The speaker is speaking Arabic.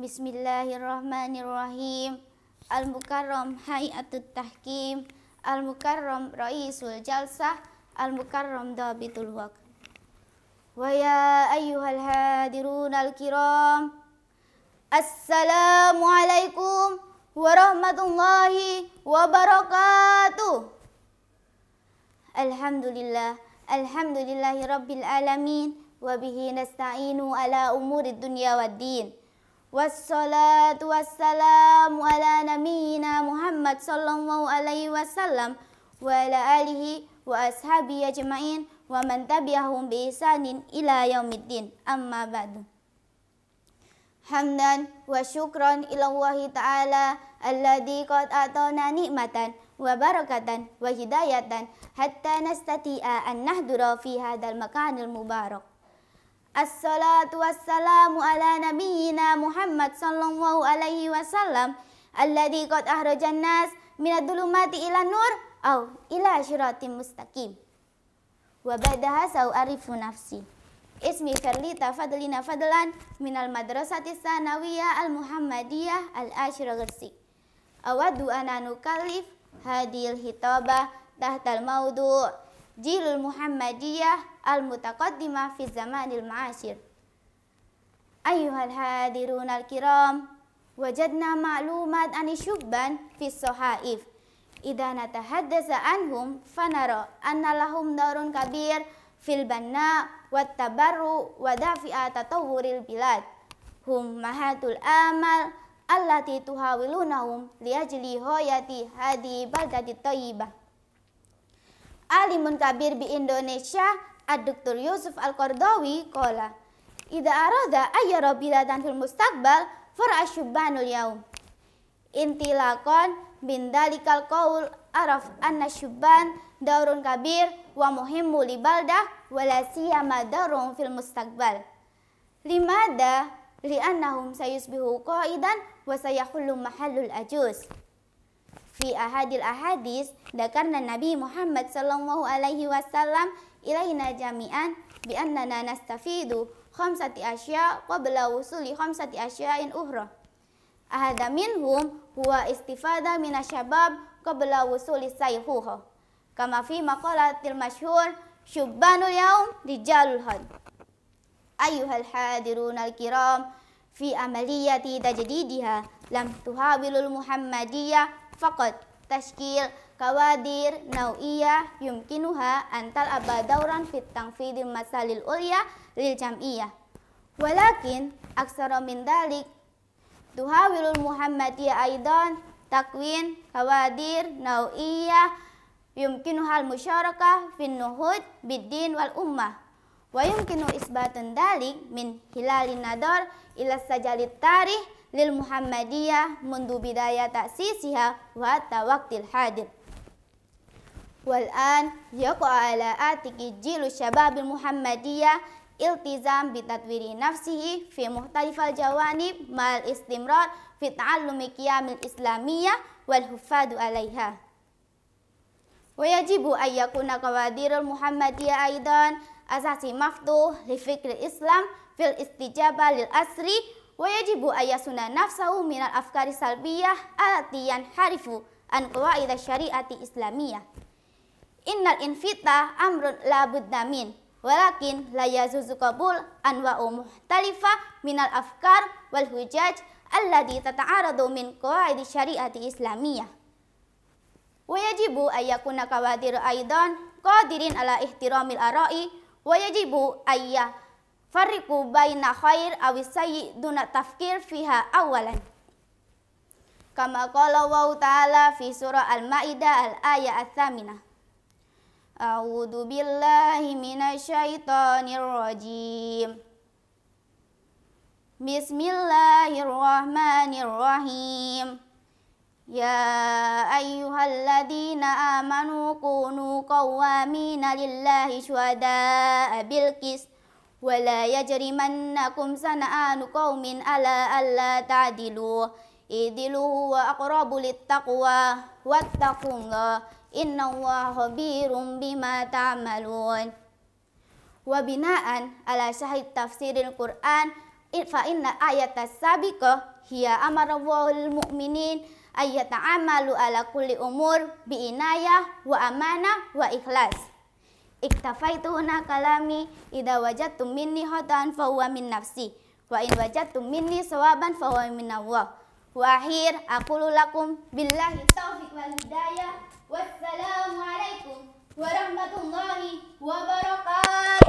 بسم الله الرحمن الرحيم المكرم هيئة التحكيم المكرم رئيس الجلسة المكرم ضابط الوقت ويا أيها الحاضرون الكرام السلام عليكم ورحمة الله وبركاته الحمد لله الحمد لله رب العالمين وبه نستعين على أمور الدنيا والدين والصلاة والسلام على نبينا محمد صلى الله عليه وسلم وعلى آله وأصحابه أجمعين ومن تبعهم بإحسان إلى يوم الدين أما بعد حمدا وشكرا إلى الله تعالى الذي قد أعطانا نعمة وبركة وهداية حتى نستطيع أن نحضر في هذا المكان المبارك As-salatu wassalamu ala nabiyyina Muhammad sallallahu alaihi wasallam alladhi qad ahrajan nas minad dhulumati ila nur au ila syiratim mustaqim. Wa ba'daha sau'arifu nafsi. Ismi Ferlita Fadlina Fadlan minal madrasati sanawiyah al-muhammadiyah al-ashra gersik. Awadu ananu kalif hadil hitobah tahtal maudu' جيل المحمدية المتقدمة في الزمان المعاصر أيها الحاضرون الكرام وجدنا معلومات عن الشبان في الصحائف إذا نتحدث عنهم فنرى أن لهم دور كبير في البناء والتبرع ودافع تطور البلاد هم مهات الآمال التي تحاولونهم لأجل هوية هذه البلدة الطيبة alimun kabir bi Indonesia ad Dr Yusuf Al-Qardawi kola Ida aroda ayyara bilatan fil mustaqbal far'asyubbanul yaum Intilakon bin dalikal qaul araf anna syubban daurun kabir wa muhimmu li baldah wala siyama daurun fil mustaqbal limada li'annahum sayusbihu qaidan wa sayahullu mahallul ajus fi ahadil ahadis dakarna Nabi Muhammad sallallahu alaihi wasallam ilaihina jami'an bi annana nastafidu khamsati asya qabla wusuli khamsati asya'in uhra ahada minhum huwa istifada minasyabab qabla wusuli sayhuha kama fi maqalatil masyhur syubbanul yaum rijalul had ayyuhal hadirunal kiram fi amaliyati tajdidiha lam tuhabilul muhammadiyah فقط تشكيل كوادر نوعية يمكنها أن تلعب دورا في تنفيذ المسال العليا للجمعية ولكن أكثر من ذلك تحاول المحمدية أيضا تكوين كوادر نوعية يمكنها المشاركة في النهوض بالدين والأمة ويمكن إثبات ذلك من خلال النظر إلى السجل التاريخ للمحمدية منذ بداية تأسيسها وحتى وقت الحاضر والآن يقع على آتك جيل الشباب المحمدية التزام بتطوير نفسه في مختلف الجوانب مع الاستمرار في تعلم القيم الإسلامية والحفاظ عليها ويجب أن يكون قوادير المحمدية أيضا أساس مفتوح لفكر الإسلام في الاستجابة للأسر wajibu ayasuna nafsahu minal afkari salbiyah alati harifu an qawaid syariati islamiyah. Innal infita amrun la budda min walakin la yazuzu qabul anwa'u muhtalifa minal afkar wal hujaj alladhi tata'aradu min qawaid syariati islamiyah. Wajibu ayakuna kawadir aidan qadirin ala ihtiramil ara'i wajibu ayah فرقوا بين خير أو السيء دون التفكير فيها أولا كما قال الله تعالى في سورة المائدة الآية الثامنة أعوذ بالله من الشيطان الرجيم بسم الله الرحمن الرحيم يا أيها الذين آمنوا كونوا قوامين لله شهداء بالقسط ولا يجرمنكم سنآن قوم على ألا تعدلوا إذلوا وأقربوا للتقوى واتقوا الله إن الله خبير بما تعملون وبناء على شهد تفسير القرآن فإن آية السابقة هي أمر الله المؤمنين أن يتعاملوا على كل أمور بعناية وأمانة وإخلاص Iktafaitu huna kalami ida wajatum minni hotan fa huwa min nafsi wa in wajatum minni sawaban fa huwa min Allah. Wa akhir lakum billahi taufiq wal hidayah. Wassalamualaikum warahmatullahi wabarakatuh.